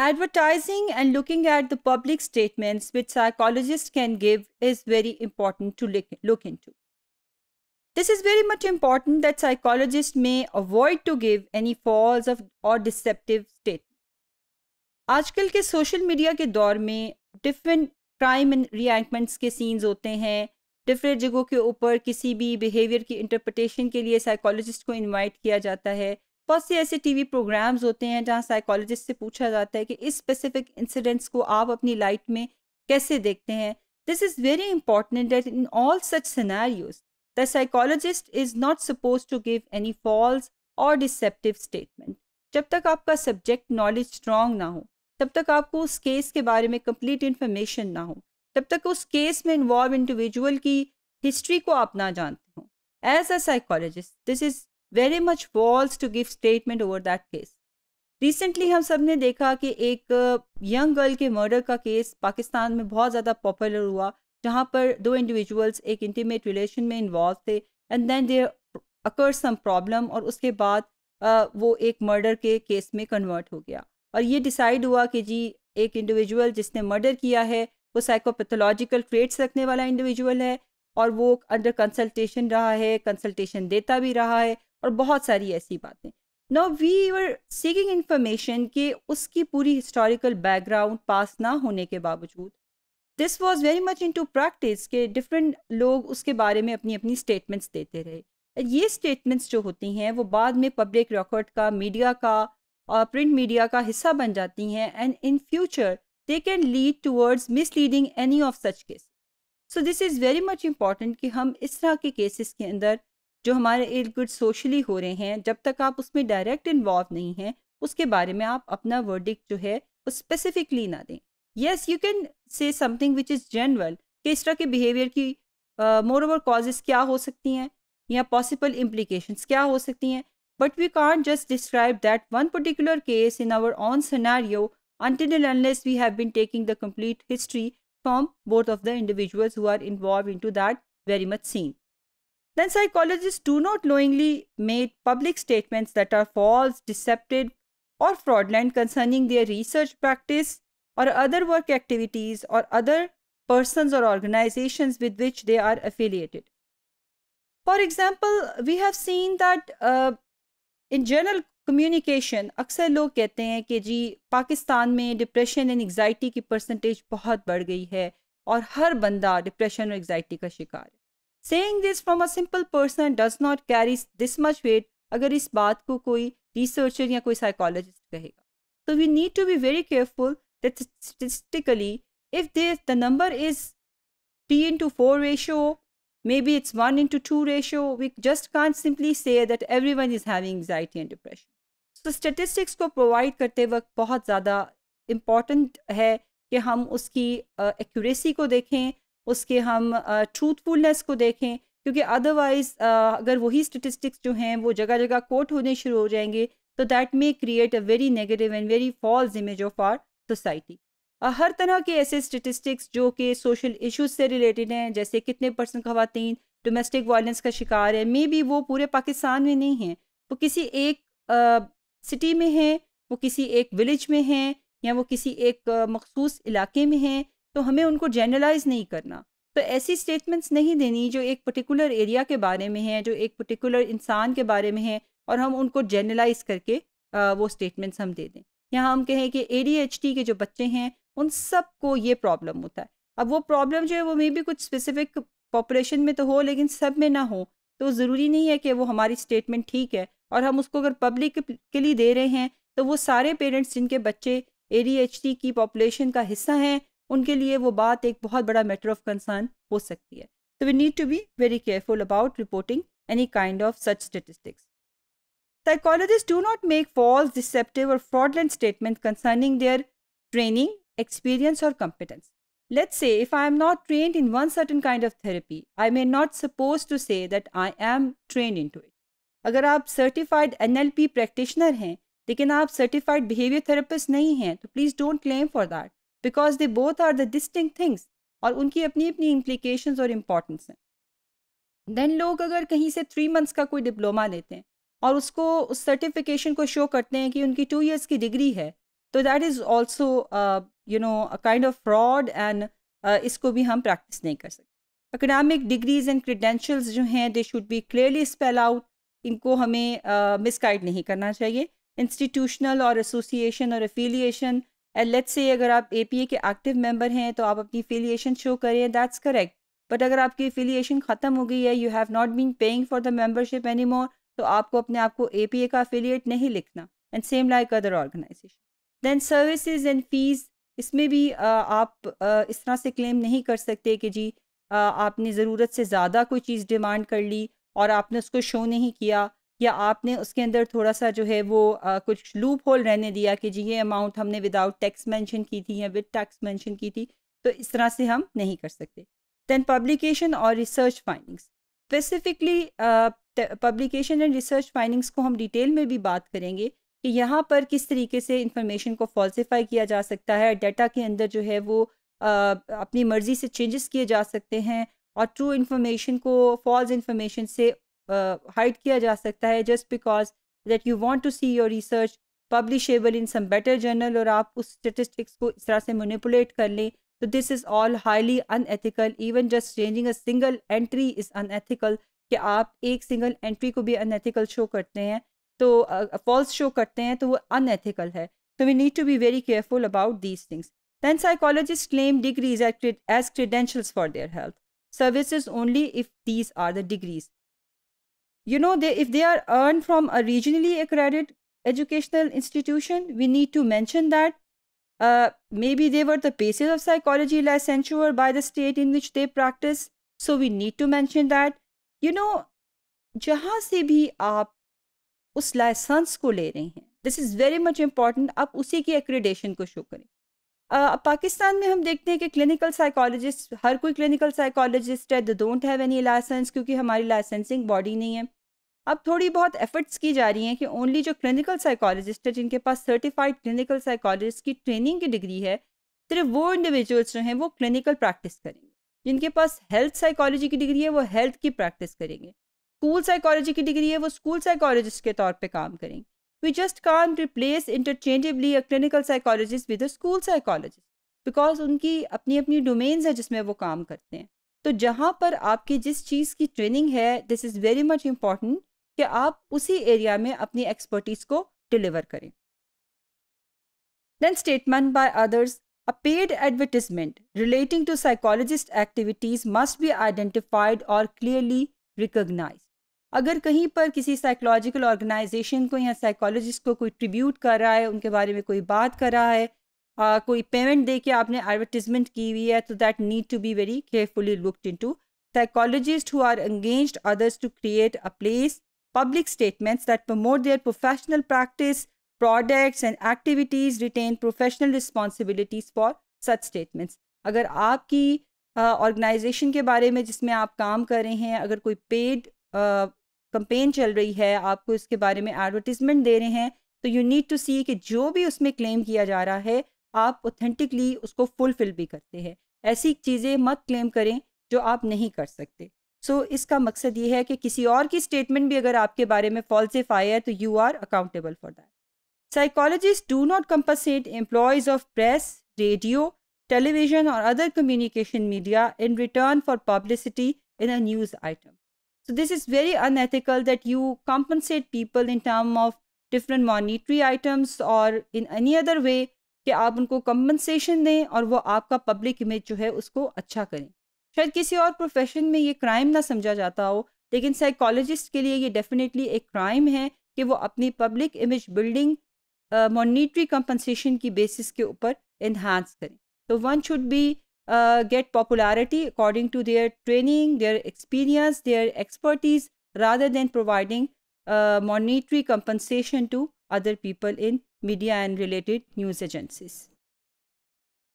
Advertising and looking at the public statements which psychologists can give is very important to look into. This is very much important that psychologists may avoid to give any false of, or deceptive statements. आजकल के social media के दौर में different crime and रिएक्टमेंट्स के scenes होते हैं different जगहों के ऊपर किसी भी behaviour की interpretation के लिए साइकोलॉजिस्ट को invite किया जाता है बहुत से ऐसे टीवी प्रोग्राम्स होते हैं जहाँ साइकोलॉजिस्ट से पूछा जाता है कि इस स्पेसिफिक इंसिडेंट्स को आप अपनी लाइफ में कैसे देखते हैं this is very important that in all such scenarios the psychologist is not suppose to give any false और डिसेप्टिव स्टेटमेंट जब तक आपका सब्जेक्ट नॉलेज स्ट्रॉन्ग ना हो तब तक आपको उस केस के बारे में कंप्लीट इन्फॉर्मेशन ना हो तब तक उस केस में इन्वॉल्व इंडिविजुअल की हिस्ट्री को आप ना जानते हो as a psychologist this is very much false to give statement over that case recently हम सब ने देखा कि एक यंग uh, गर्ल के मर्डर का केस पाकिस्तान में बहुत ज़्यादा पॉपुलर हुआ जहाँ पर दो इंडिविजुअल्स एक इंटीमेट रिलेशन में इन्वॉल्व थे and then there occur some problem और उसके बाद uh, वो एक मर्डर के केस में कन्वर्ट हो गया और ये डिसाइड हुआ कि जी एक इंडिविजुअल जिसने मर्डर किया है वो साइकोपैथोलॉजिकल ट्रेट्स रखने वाला इंडिविजुअल है और वो अंडर कंसल्टेशन रहा है कंसल्टेशन देता भी रहा है और बहुत सारी ऐसी बातें no we were seeking information कि उसकी पूरी हिस्टोरिकल बैकग्राउंड पास ना होने के बावजूद this was very much into practice के डिफरेंट लोग उसके बारे में अपनी अपनी स्टेटमेंट्स देते रहे ये स्टेटमेंट्स जो होती हैं वो बाद में पब्लिक रिकॉर्ड का मीडिया का और प्रिंट मीडिया का हिस्सा बन जाती हैं and in future they can lead towards misleading any of such case so this is very much important कि हम इस तरह के केसेस के अंदर जो हमारे इर्द गिर्द सोशली हो रहे हैं जब तक आप उसमें डायरेक्ट इन्वॉल्व नहीं हैं उसके बारे में आप अपना वर्डिक जो है वो स्पेसिफिकली ना दें yes you can say something which is general कि इस तरह के बिहेवियर की मोर ओवर कॉजेज क्या हो सकती हैं या पॉसिबल इम्प्लीकेशन क्या हो सकती हैं but we can't just describe that one particular case in our own scenario until we have been taking the complete history complete both of the individuals who are involve into that very much scene Then psychologists do not knowingly make public statements that are false, deceptive, or fraudulent concerning their research practice or other work activities or other persons or organizations with which they are affiliated. For example, we have seen that uh, in general communication, अक्सर लोग कहते हैं कि जी पाकिस्तान में depression and anxiety की percentage बहुत बढ़ गई है और हर बंदा depression और anxiety का शिकार है saying this from a simple person does not carry this much weight अगर इस बात को कोई रिसर्चर या कोई साइकोलॉजिस्ट कहेगा so we need to be very careful that statistically if the number is 3 into 4 ratio maybe it's 1 into 2 ratio we just can't simply say that everyone is having anxiety and depression so statistics को provide करते वक्त बहुत ज़्यादा important है कि हम उसकी accuracy उसके हम ट्रूथफुलनेस को देखें क्योंकि अदरवाइज़ अगर वही स्टेटिस्टिक्स जो हैं वो जगह जगह कोट होने शुरू हो जाएंगे तो that may create a very negative and very false image of our society हर तरह के ऐसे स्टेटिस्टिक्स जो कि सोशल इश्यूज से रिलेटेड हैं जैसे कितने परसेंट खातन डोमेस्टिक वायलेंस का शिकार है मे बी वो पूरे पाकिस्तान में नहीं हैं वो किसी एक सिटी में हैं वो किसी एक विलेज में हैं या वो किसी एक मखसूस इलाके में हैं तो हमें उनको जनरलाइज नहीं करना तो ऐसी स्टेटमेंट्स नहीं देनी जो एक पर्टिकुलर एरिया के बारे में है जो एक पर्टिकुलर इंसान के बारे में है और हम उनको जनरलाइज करके आ, वो स्टेटमेंट्स हम दे दें यहाँ हम कहें कि ए के जो बच्चे हैं उन सबको ये प्रॉब्लम होता है अब वो प्रॉब्लम जो है वो मे भी कुछ स्पेसिफिक पॉपुलेशन में तो हो लेकिन सब में ना हो तो ज़रूरी नहीं है कि वो हमारी स्टेटमेंट ठीक है और हम उसको अगर पब्लिक के लिए दे रहे हैं तो वो सारे पेरेंट्स जिनके बच्चे ए की पॉपुलेशन का हिस्सा हैं उनके लिए वो बात एक बहुत बड़ा मैटर ऑफ कंसर्न हो सकती है तो we need to be very careful about reporting any kind of such statistics psychologist do not make false deceptive और fraudulent statement concerning their training experience और competence let say if I am not train in one certain kind of therapy I may not suppose to say that I am train in to it अगर आप certified N L P practitioner हैं लेकिन आप certified behaviour therapist नहीं हैं तो please don't claim for that because they both are the distinct things और उनकी अपनी अपनी इम्प्लीकेशन और इम्पॉर्टेंस हैं देन लोग अगर कहीं से थ्री मंथ्स का कोई डिप्लोमा लेते हैं और उसको उस सर्टिफिकेशन को शो करते हैं कि उनकी टू ईयर्स की डिग्री है तो that is also you know kind of fraud and इसको भी हम प्रैक्टिस नहीं कर सकते अकेडमिक डिग्रीज एंड क्रीडेंशल्स जो हैं they should be clearly spell out इनको हमें मिसगाइड uh, नहीं करना चाहिए इंस्टीट्यूशनल और एसोसिएशन और एफिलिएशन एंड लेट्स से अगर आप ए के एक्टिव मेंबर हैं तो आप अपनी एफिलिएशन शो करें दैट्स करेक्ट बट अगर आपकी एफिलिएशन ख़त्म हो गई है you have not been paying for the membership any more तो आपको अपने आप को ए का अफिलियट नहीं लिखना and same like other organisation then services and fees इसमें भी आ, आप आ, इस तरह से क्लेम नहीं कर सकते कि जी आ, आपने ज़रूरत से ज़्यादा कोई चीज़ डिमांड कर ली और आपने उसको शो नहीं किया या आपने उसके अंदर थोड़ा सा जो है वो आ, कुछ लूप होल रहने दिया कि जी ये अमाउंट हमने विदाउट टैक्स मेंशन की थी या विद टैक्स मेंशन की थी तो इस तरह से हम नहीं कर सकते दैन पब्लिकेशन और research findings specifically publication and research findings को हम डिटेल में भी बात करेंगे कि यहाँ पर किस तरीके से इंफॉर्मेशन को फॉल्सिफाई किया जा सकता है डाटा के अंदर जो है वो आ, अपनी मर्ज़ी से चेंजेस किए जा सकते हैं और ट्रू इन्फॉर्मेशन को फॉल्स इन्फॉर्मेशन से हाइड किया जा सकता है just because that you want to see your research publishable in some better journal और आप उस स्टेटिस्टिक्स को इस तरह से मोनिपुलेट कर लें तो this is all highly unethical even just changing a single entry is unethical कि आप एक सिंगल एंट्री को भी अनएथिकल शो करते हैं तो फॉल्स uh, शो करते हैं तो वो अनएथिकल है we need to be very careful about these things then psychologist claim claim degrees as credentials for their health service only if these are the degrees you know they if they are earned from a regionally accredited educational institution we need to mention that uh, maybe they were the basis of psychology licensure by the state in which they practice so we need to mention that you know जहाँ से भी आप उस licence को ले रहे हैं this is very much important. आप उसी की एक्रीडेशन को शो पाकिस्तान में हम देखते हैं कि क्लिनिकल साइकोलॉजिस्ट हर कोई क्लिनिकल साइकोलॉजिस्ट है they don't have any licence क्योंकि हमारी लाइसेंसिंग बॉडी नहीं है अब थोड़ी बहुत एफर्ट्स की जा रही हैं कि ओनली जो क्लिनिकल साइकोलॉजिस्ट है जिनके पास सर्टिफाइड क्लिनिकल साइकोलॉजिस्ट की ट्रेनिंग की डिग्री है सिर्फ वो इंडिविजुअल्स जो हैं वो क्लिनिकल प्रैक्टिस करेंगे जिनके पास हेल्थ साइकोलॉजी की डिग्री है वो हेल्थ की प्रैक्टिस करेंगे स्कूल साइकोलॉजी की डिग्री है वो स्कूल साइकोलॉजिस्ट के तौर पर काम करेंगे We just can't replace interchangeably a clinical psychologist with a school psychologist because unki apni apni domains hai jisme wo kaam karte hain to jahan par aapki jis cheez ki training hai this is very much important ki aap usi area mein apni expertise ko deliver kare then statement by others A paid advertisement relating to psychologist activities must be identified or clearly recognized. अगर कहीं पर किसी psychological organisation को या psychologist को कोई tribute कर रहा है उनके बारे में कोई बात कर रहा है आ, कोई पेमेंट दे के आपने एडवर्टिजमेंट की हुई है तो that need to be very carefully looked into psychologist who are engaged others to create a place public statements that promote their professional practice products and activities retain professional responsibilities for such statements अगर आपकी organisation के बारे में जिसमें आप काम कर रहे हैं अगर कोई पेड कंपेन चल रही है आपको इसके बारे में एडवर्टीजमेंट दे रहे हैं तो यू नीड टू सी कि जो भी उसमें क्लेम किया जा रहा है आप ऑथेंटिकली उसको फुलफिल भी करते हैं ऐसी चीज़ें मत क्लेम करें जो आप नहीं कर सकते सो so, इसका मकसद ये है कि किसी और की स्टेटमेंट भी अगर आपके बारे में फॉल्सिफ आया है तो you are accountable for that psychologist do not compensate employees of press radio television और other communication media in return for publicity in a news item So this is very unethical that you compensate people in term of different monetary items or in any other way कि आप उनको compensation दें और वो आपका public image जो है उसको अच्छा करें शायद किसी और प्रोफेशन में ये क्राइम ना समझा जाता हो लेकिन साइकोलॉजिस्ट के लिए ये डेफिनेटली एक क्राइम है कि वो अपनी public image building monetary compensation की बेसिस के ऊपर इन्हांस करें तो one should be uh, get popularity according to their training, their experience, their expertise, rather than providing uh, monetary compensation to other people in media and related news agencies.